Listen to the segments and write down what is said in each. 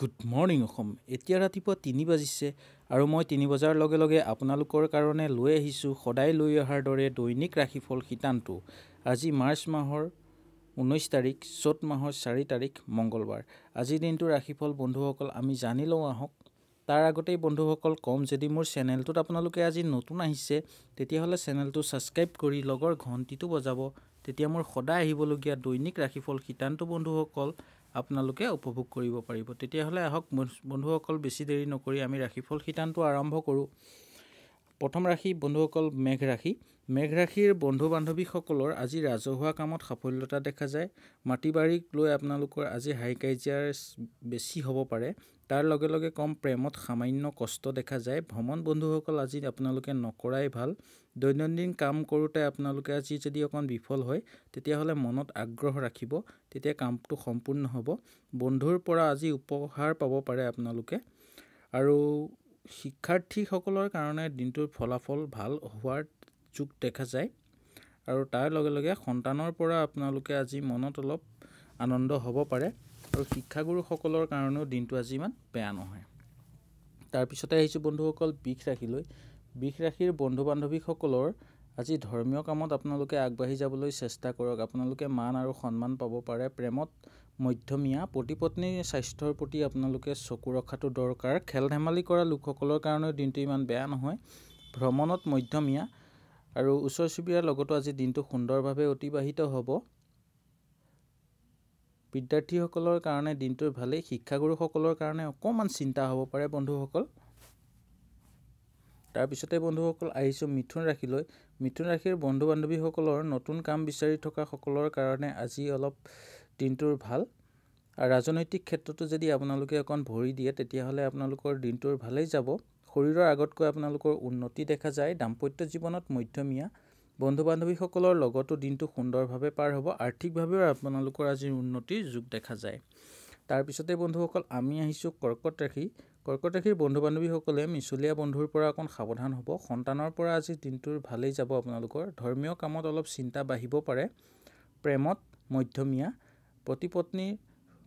good morning Assam এতিয়া ৰাতিপুৱা তিনি বাজিছে আৰু মই তিনি বজাৰ লগে লগে আপোনালোকৰ কাৰণে লৈ আহিছোঁ সদায় লৈ অহাৰ দৰে দৈনিক ৰাশিফল শিতানটো আজি মাৰ্চ মাহৰ ঊনৈছ তাৰিখ চ'ত মাহৰ চাৰি তাৰিখ মংগলবাৰ আজিৰ দিনটো ৰাশিফল বন্ধুসকল আমি জানি লওঁ আহক তাৰ আগতেই বন্ধুসকল ক'ম যদি মোৰ চেনেলটোত আপোনালোকে আজি নতুন আহিছে তেতিয়াহ'লে চেনেলটো ছাবস্ক্ৰাইব কৰি লগৰ ঘণ্টিটো বজাব তেতিয়া মোৰ সদায় আহিবলগীয়া দৈনিক ৰাশিফল শিতানটো বন্ধুসকল আপোনালোকে উপভোগ কৰিব পাৰিব তেতিয়াহ'লে আহক বন্ধুসকল বেছি দেৰি নকৰি আমি ৰাশিফল শিতানটো আৰম্ভ কৰোঁ প্ৰথম ৰাশি বন্ধুসকল মেঘ ৰাশি মেঘ ৰাশিৰ বন্ধু বান্ধৱীসকলৰ আজি ৰাজহুৱা কামত সাফল্যতা দেখা যায় মাটি বাৰীক লৈ আপোনালোকৰ আজি হাই কাজিয়াৰ বেছি হ'ব পাৰে তাৰ লগে লগে কম প্ৰেমত সামান্য কষ্ট দেখা যায় ভ্ৰমণ বন্ধুসকল আজি আপোনালোকে নকৰাই ভাল দৈনন্দিন কাম কৰোঁতে আপোনালোকে আজি যদি অকণ বিফল হয় তেতিয়াহ'লে মনত আগ্ৰহ ৰাখিব তেতিয়া কামটো সম্পূৰ্ণ হ'ব বন্ধুৰ পৰা আজি উপহাৰ পাব পাৰে আপোনালোকে আৰু শিক্ষাৰ্থীসকলৰ কাৰণে দিনটোৰ ফলাফল ভাল হোৱাৰ যুগ দেখা যায় আৰু তাৰ লগে লগে সন্তানৰ পৰা আপোনালোকে আজি মনত অলপ আনন্দ হ'ব পাৰে আৰু শিক্ষাগুৰুসকলৰ কাৰণেও দিনটো আজি ইমান বেয়া নহয় তাৰপিছতে আহিছোঁ বন্ধুসকল বিষ ৰাশিলৈ বিষ ৰাশিৰ বন্ধু বান্ধৱীসকলৰ আজি ধৰ্মীয় কামত আপোনালোকে আগবাঢ়ি যাবলৈ চেষ্টা কৰক আপোনালোকে মান আৰু সন্মান পাব পাৰে প্ৰেমত মধ্যমীয়া পতি পত্নীৰ স্বাস্থ্যৰ প্ৰতি আপোনালোকে চকু ৰখাটো দৰকাৰ খেল ধেমালি কৰা লোকসকলৰ কাৰণেও দিনটো ইমান বেয়া নহয় ভ্ৰমণত মধ্যমীয়া আৰু ওচৰ চুবুৰীয়াৰ লগতো আজি দিনটো সুন্দৰভাৱে অতিবাহিত হ'ব বিদ্যাৰ্থীসকলৰ কাৰণে দিনটো ভালেই শিক্ষাগুৰুসকলৰ কাৰণে অকণমান চিন্তা হ'ব পাৰে বন্ধুসকল তাৰপিছতে বন্ধুসকল আহিছোঁ মিথুন ৰাশিলৈ মিথুন ৰাশিৰ বন্ধু বান্ধৱীসকলৰ নতুন কাম বিচাৰি থকাসকলৰ কাৰণে আজি অলপ দিনটোৰ ভাল ৰাজনৈতিক ক্ষেত্ৰতো যদি আপোনালোকে অকণ ভৰি দিয়ে তেতিয়াহ'লে আপোনালোকৰ দিনটোৰ ভালেই যাব শৰীৰৰ আগতকৈ আপোনালোকৰ উন্নতি দেখা যায় দাম্পত্য জীৱনত মধ্যমীয়া বন্ধু বান্ধৱীসকলৰ লগতো দিনটো সুন্দৰভাৱে পাৰ হ'ব আৰ্থিকভাৱেও আপোনালোকৰ আজি উন্নতিৰ যুগ দেখা যায় তাৰপিছতে বন্ধুসকল আমি আহিছোঁ কৰ্কট ৰাশি কৰ্কট ৰাশিৰ বন্ধু বান্ধৱীসকলে মিছলীয়া বন্ধুৰ পৰা অকণ সাৱধান হ'ব সন্তানৰ পৰা আজি দিনটোৰ ভালেই যাব আপোনালোকৰ ধৰ্মীয় কামত অলপ চিন্তা বাঢ়িব পাৰে প্ৰেমত মধ্যমীয়া প্ৰতিপত্নীৰ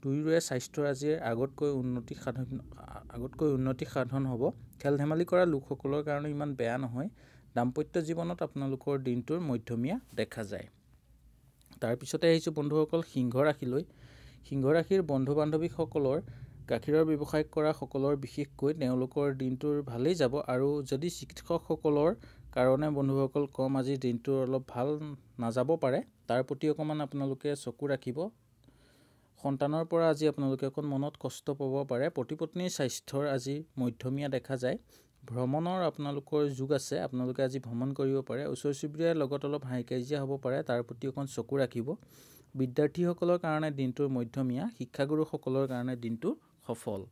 দুয়োৰে স্বাস্থ্যৰ আজিৰ আগতকৈ উন্নতি সাধন আগতকৈ উন্নতি সাধন হ'ব খেল ধেমালি কৰা লোকসকলৰ কাৰণে ইমান বেয়া নহয় দাম্পত্য জীৱনত আপোনালোকৰ দিনটোৰ মধ্যমীয়া দেখা যায় তাৰপিছতে আহিছোঁ বন্ধুসকল সিংহ ৰাশিলৈ সিংহ ৰাশিৰ বন্ধু বান্ধৱীসকলৰ গাখীৰৰ ব্যৱসায় কৰাসকলৰ বিশেষকৈ তেওঁলোকৰ দিনটোৰ ভালেই যাব আৰু যদি চিকিৎসকসকলৰ কাৰণে বন্ধুসকল কম আজি দিনটোৰ অলপ ভাল নাযাব পাৰে তাৰ প্ৰতি অকণমান আপোনালোকে চকু ৰাখিব সন্তানৰ পৰা আজি আপোনালোকে অকণ মনত কষ্ট পাব পাৰে প্ৰতিপত্নীৰ স্বাস্থ্যৰ আজি মধ্যমীয়া দেখা যায় ভ্ৰমণৰ আপোনালোকৰ যুগ আছে আপোনালোকে আজি ভ্ৰমণ কৰিব পাৰে ওচৰ চুবুৰীয়াৰ লগত অলপ হাই কাজিয়া হ'ব পাৰে তাৰ প্ৰতি অকণ চকু ৰাখিব বিদ্যাৰ্থীসকলৰ কাৰণে দিনটোৰ মধ্যমীয়া শিক্ষাগুৰুসকলৰ কাৰণে দিনটো সফল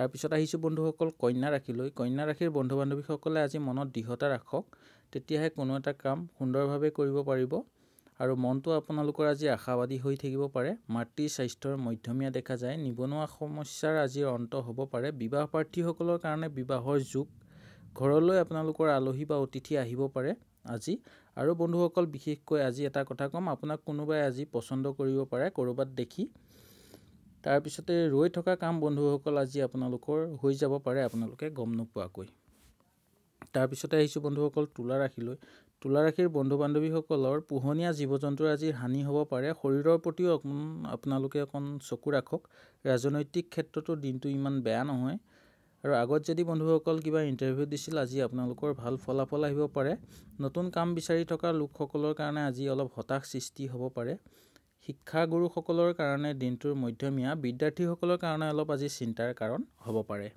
তাৰপিছত আহিছোঁ বন্ধুসকল কন্যা ৰাখিলৈ কন্যা ৰাশিৰ বন্ধু বান্ধৱীসকলে আজি মনত দৃঢ়তা ৰাখক তেতিয়াহে কোনো এটা কাম সুন্দৰভাৱে কৰিব পাৰিব আৰু মনটো আপোনালোকৰ আজি আশাবাদী হৈ থাকিব পাৰে মাতৃ স্বাস্থ্যৰ মধ্যমীয়া দেখা যায় নিবনুৱা সমস্যাৰ আজি অন্ত হ'ব পাৰে বিবাহ প্ৰাৰ্থীসকলৰ কাৰণে বিবাহৰ যুগ ঘৰলৈ আপোনালোকৰ আলহী বা অতিথি আহিব পাৰে আজি আৰু বন্ধুসকল বিশেষকৈ আজি এটা কথা ক'ম আপোনাক কোনোবাই আজি পচন্দ কৰিব পাৰে ক'ৰবাত দেখি তাৰপিছতে ৰৈ থকা কাম বন্ধুসকল আজি আপোনালোকৰ হৈ যাব পাৰে আপোনালোকে গম নোপোৱাকৈ তাৰপিছতে আহিছোঁ বন্ধুসকল তোলা ৰাশিলৈ তোলা ৰাশিৰ বন্ধু বান্ধৱীসকলৰ পোহনীয়া জীৱ জন্তুৰ আজি হানি হ'ব পাৰে শৰীৰৰ প্ৰতিও অকণ আপোনালোকে অকণ চকু ৰাখক ৰাজনৈতিক ক্ষেত্ৰতো দিনটো ইমান বেয়া নহয় আৰু আগত যদি বন্ধুসকল কিবা ইণ্টাৰভিউ দিছিল আজি আপোনালোকৰ ভাল ফলাফল আহিব পাৰে নতুন কাম বিচাৰি থকা লোকসকলৰ কাৰণে আজি অলপ হতাশ সৃষ্টি হ'ব পাৰে শিক্ষাগুৰুসকলৰ কাৰণে দিনটোৰ মধ্যমীয়া বিদ্যাৰ্থীসকলৰ কাৰণে অলপ আজি চিন্তাৰ কাৰণ হ'ব পাৰে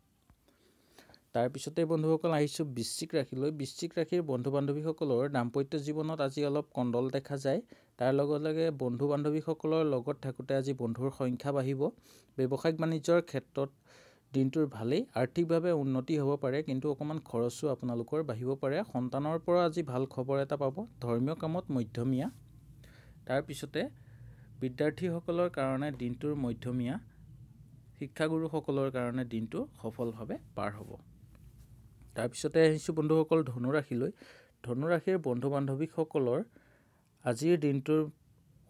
তাৰপিছতে বন্ধুসকল আহিছোঁ বৃশ্চিক ৰাশিলৈ বৃশ্চিক ৰাশিৰ বন্ধু বান্ধৱীসকলৰ দাম্পত্য জীৱনত আজি অলপ কণ্ডল দেখা যায় তাৰ লগে লগে বন্ধু বান্ধৱীসকলৰ লগত থাকোঁতে আজি বন্ধুৰ সংখ্যা বাঢ়িব ব্যৱসায়িক বাণিজ্যৰ ক্ষেত্ৰত দিনটোৰ ভালেই আৰ্থিকভাৱে উন্নতি হ'ব পাৰে কিন্তু অকণমান খৰচো আপোনালোকৰ বাঢ়িব পাৰে সন্তানৰ পৰা আজি ভাল খবৰ এটা পাব ধৰ্মীয় কামত মধ্যমীয়া তাৰপিছতে বিদ্যাৰ্থীসকলৰ কাৰণে দিনটোৰ মধ্যমীয়া শিক্ষাগুৰুসকলৰ কাৰণে দিনটো সফলভাৱে পাৰ হ'ব তাৰপিছতে আহিছোঁ বন্ধুসকল ধনুৰাশিলৈ ধনুৰাশিৰ বন্ধু বান্ধৱীসকলৰ আজিৰ দিনটোৰ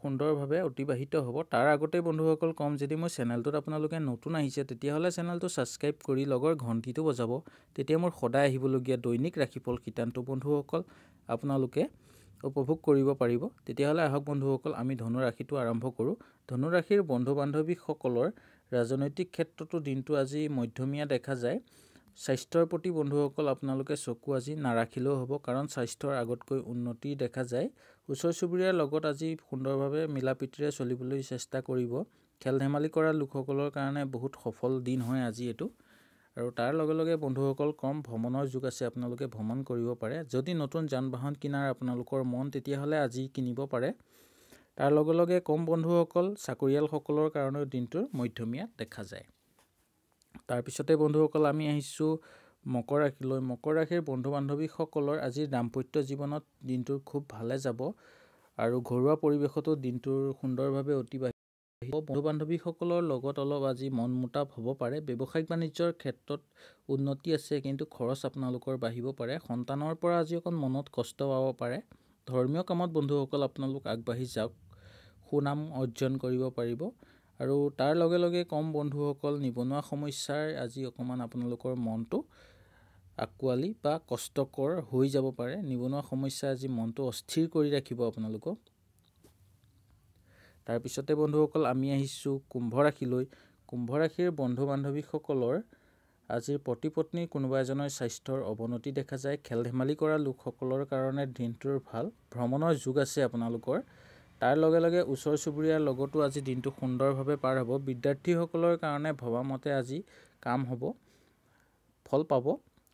সুন্দৰভাৱে অতিবাহিত হ'ব তাৰ আগতে বন্ধুসকল ক'ম যদি মই চেনেলটোত আপোনালোকে নতুন আহিছে তেতিয়াহ'লে চেনেলটো ছাবস্ক্ৰাইব কৰি লগৰ ঘণ্টিটো বজাব তেতিয়া মোৰ সদায় আহিবলগীয়া দৈনিক ৰাশিফল শিতানটো বন্ধুসকল আপোনালোকে উপভোগ কৰিব পাৰিব তেতিয়াহ'লে আহক বন্ধুসকল আমি ধনুৰাশিটো আৰম্ভ কৰোঁ ধনুৰাশিৰ বন্ধু বান্ধৱীসকলৰ ৰাজনৈতিক ক্ষেত্ৰতো দিনটো আজি মধ্যমীয়া দেখা যায় স্বাস্থ্যৰ প্ৰতি বন্ধুসকল আপোনালোকে চকু আজি নাৰাখিলেও হ'ব কাৰণ স্বাস্থ্যৰ আগতকৈ উন্নতি দেখা যায় ওচৰ চুবুৰীয়াৰ লগত আজি সুন্দৰভাৱে মিলা প্ৰীতিৰে চলিবলৈ চেষ্টা কৰিব খেল ধেমালি কৰা লোকসকলৰ কাৰণে বহুত সফল দিন হয় আজি এইটো আৰু তাৰ লগে লগে বন্ধুসকল কম ভ্ৰমণৰ যুগ আছে আপোনালোকে ভ্ৰমণ কৰিব পাৰে যদি নতুন যান বাহন কিনাৰ আপোনালোকৰ মন তেতিয়াহ'লে আজি কিনিব পাৰে তাৰ লগে লগে কম বন্ধুসকল চাকৰিয়ালসকলৰ কাৰণেও দিনটোৰ মধ্যমীয়া দেখা যায় তাৰপিছতে বন্ধুসকল আমি আহিছোঁ মকৰ ৰাশিলৈ মকৰ ৰাশিৰ বন্ধু বান্ধৱীসকলৰ আজিৰ দাম্পত্য জীৱনত দিনটো খুব ভালে যাব আৰু ঘৰুৱা পৰিৱেশতো দিনটোৰ সুন্দৰভাৱে অতিবাহিত বন্ধু বান্ধৱীসকলৰ লগত অলপ আজি মন মোটাপ হ'ব পাৰে ব্যৱসায়িক বাণিজ্যৰ ক্ষেত্ৰত উন্নতি আছে কিন্তু খৰচ আপোনালোকৰ বাঢ়িব পাৰে সন্তানৰ পৰা আজি অকণ মনত কষ্ট পাব পাৰে ধৰ্মীয় কামত বন্ধুসকল আপোনালোক আগবাঢ়ি যাওক সুনাম অৰ্জন কৰিব পাৰিব আৰু তাৰ লগে লগে কম বন্ধুসকল নিবনুৱা সমস্যাৰ আজি অকণমান আপোনালোকৰ মনটো আঁকোৱালি বা কষ্টকৰ হৈ যাব পাৰে নিবনুৱা সমস্যা আজি মনটো অস্থিৰ কৰি ৰাখিব আপোনালোকক তাৰপিছতে বন্ধুসকল আমি আহিছোঁ কুম্ভ ৰাশিলৈ কুম্ভ ৰাশিৰ বন্ধু বান্ধৱীসকলৰ আজিৰ পতি পত্নীৰ কোনোবা এজনৰ স্বাস্থ্যৰ অৱনতি দেখা যায় খেল ধেমালি কৰা লোকসকলৰ কাৰণে দিনটোৰ ভাল ভ্ৰমণৰ যোগ আছে আপোনালোকৰ তাৰ লগে লগে ওচৰ চুবুৰীয়াৰ লগতো আজি দিনটো সুন্দৰভাৱে পাৰ হ'ব বিদ্যাৰ্থীসকলৰ কাৰণে ভবামতে আজি কাম হ'ব ফল পাব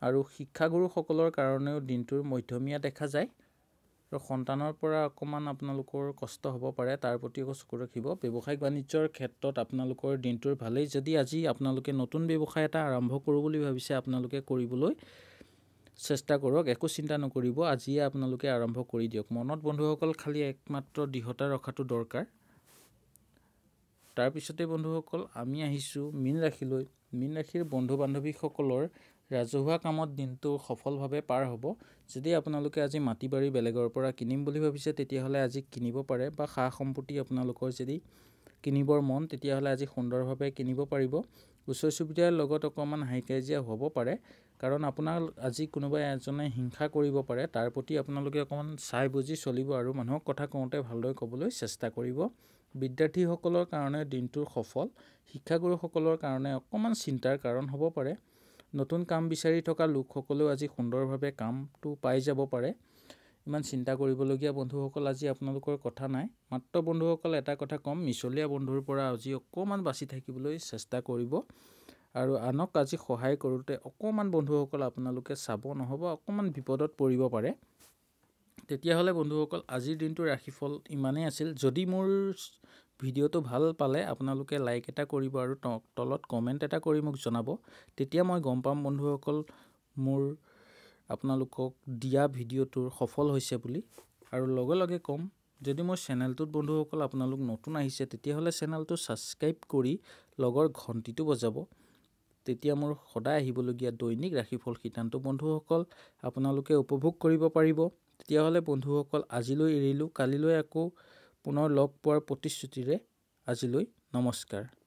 আৰু শিক্ষাগুৰুসকলৰ কাৰণেও দিনটোৰ মধ্যমীয়া দেখা যায় আৰু সন্তানৰ পৰা অকণমান আপোনালোকৰ কষ্ট হ'ব পাৰে তাৰ প্ৰতি আকৌ চকু ৰাখিব ব্যৱসায়িক বাণিজ্যৰ ক্ষেত্ৰত আপোনালোকৰ দিনটোৰ ভালেই যদি আজি আপোনালোকে নতুন ব্যৱসায় এটা আৰম্ভ কৰোঁ বুলি ভাবিছে আপোনালোকে কৰিবলৈ চেষ্টা কৰক একো চিন্তা নকৰিব আজিয়ে আপোনালোকে আৰম্ভ কৰি দিয়ক মনত বন্ধুসকল খালী একমাত্ৰ দৃঢ়তা ৰখাটো দৰকাৰ তাৰপিছতে বন্ধুসকল আমি আহিছোঁ মীন ৰাশিলৈ মীন ৰাশিৰ বন্ধু বান্ধৱীসকলৰ ৰাজহুৱা কামত দিনটো সফলভাৱে পাৰ হ'ব যদি আপোনালোকে আজি মাটি বাৰী বেলেগৰ পৰা কিনিম বুলি ভাবিছে তেতিয়াহ'লে আজি কিনিব পাৰে বা সা সম্পত্তি আপোনালোকৰ যদি কিনিবৰ মন তেতিয়াহ'লে আজি সুন্দৰভাৱে কিনিব পাৰিব ওচৰ চুবুৰীয়াৰ লগত অকণমান হাই কাজিয়া হ'ব পাৰে কাৰণ আপোনাৰ আজি কোনোবাই এজনে হিংসা কৰিব পাৰে তাৰ প্ৰতি আপোনালোকে অকণমান চাই বুজি চলিব আৰু মানুহক কথা কওঁতে ভালদৰে ক'বলৈ চেষ্টা কৰিব বিদ্যাৰ্থীসকলৰ কাৰণে দিনটো সফল শিক্ষাগুৰুসকলৰ কাৰণে অকণমান চিন্তাৰ কাৰণ হ'ব পাৰে নতুন কাম বিচাৰি থকা লোকসকলেও আজি সুন্দৰভাৱে কামটো পাই যাব পাৰে ইমান চিন্তা কৰিবলগীয়া বন্ধুসকল আজি আপোনালোকৰ কথা নাই মাত্ৰ বন্ধুসকল এটা কথা ক'ম মিছলীয়া বন্ধুৰ পৰা আজি অকণমান বাচি থাকিবলৈ চেষ্টা কৰিব আৰু আনক আজি সহায় কৰোঁতে অকণমান বন্ধুসকল আপোনালোকে চাব নহ'ব অকণমান বিপদত পৰিব পাৰে তেতিয়াহ'লে বন্ধুসকল আজিৰ দিনটোৰ ৰাশিফল ইমানেই আছিল যদি মোৰ ভিডিঅ'টো ভাল পালে আপোনালোকে লাইক এটা কৰিব আৰু তলত কমেণ্ট এটা কৰি মোক জনাব তেতিয়া মই গম পাম বন্ধুসকল মোৰ আপোনালোকক দিয়া ভিডিঅ'টোৰ সফল হৈছে বুলি আৰু লগে লগে ক'ম যদি মোৰ চেনেলটোত বন্ধুসকল আপোনালোক নতুন আহিছে তেতিয়াহ'লে চেনেলটো ছাবস্ক্ৰাইব কৰি লগৰ ঘণ্টিটো বজাব তেতিয়া মোৰ সদায় আহিবলগীয়া দৈনিক ৰাশিফল শিতানটো বন্ধুসকল আপোনালোকে উপভোগ কৰিব পাৰিব তেতিয়াহ'লে বন্ধুসকল আজিলৈ এৰিলোঁ কালিলৈ আকৌ পুনৰ লগ পোৱাৰ প্ৰতিশ্ৰুতিৰে আজিলৈ নমস্কাৰ